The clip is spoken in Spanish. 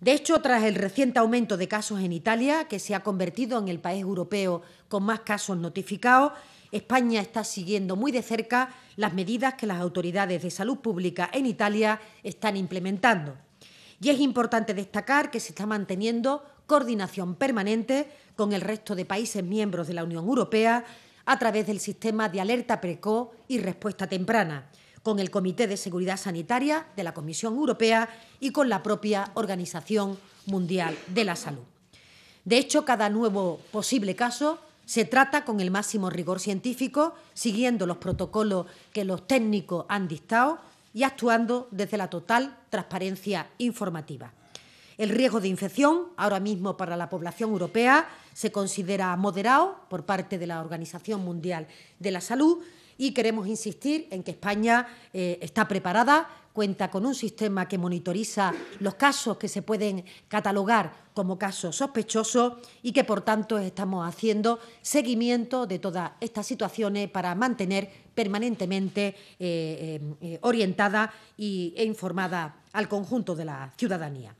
De hecho, tras el reciente aumento de casos en Italia, que se ha convertido en el país europeo con más casos notificados, España está siguiendo muy de cerca las medidas que las autoridades de salud pública en Italia están implementando. Y es importante destacar que se está manteniendo coordinación permanente con el resto de países miembros de la Unión Europea a través del sistema de alerta precoz y respuesta temprana, con el Comité de Seguridad Sanitaria de la Comisión Europea y con la propia Organización Mundial de la Salud. De hecho, cada nuevo posible caso se trata con el máximo rigor científico, siguiendo los protocolos que los técnicos han dictado y actuando desde la total transparencia informativa. El riesgo de infección, ahora mismo para la población europea, se considera moderado por parte de la Organización Mundial de la Salud, y queremos insistir en que España eh, está preparada, cuenta con un sistema que monitoriza los casos que se pueden catalogar como casos sospechosos y que, por tanto, estamos haciendo seguimiento de todas estas situaciones para mantener permanentemente eh, eh, orientada y, e informada al conjunto de la ciudadanía.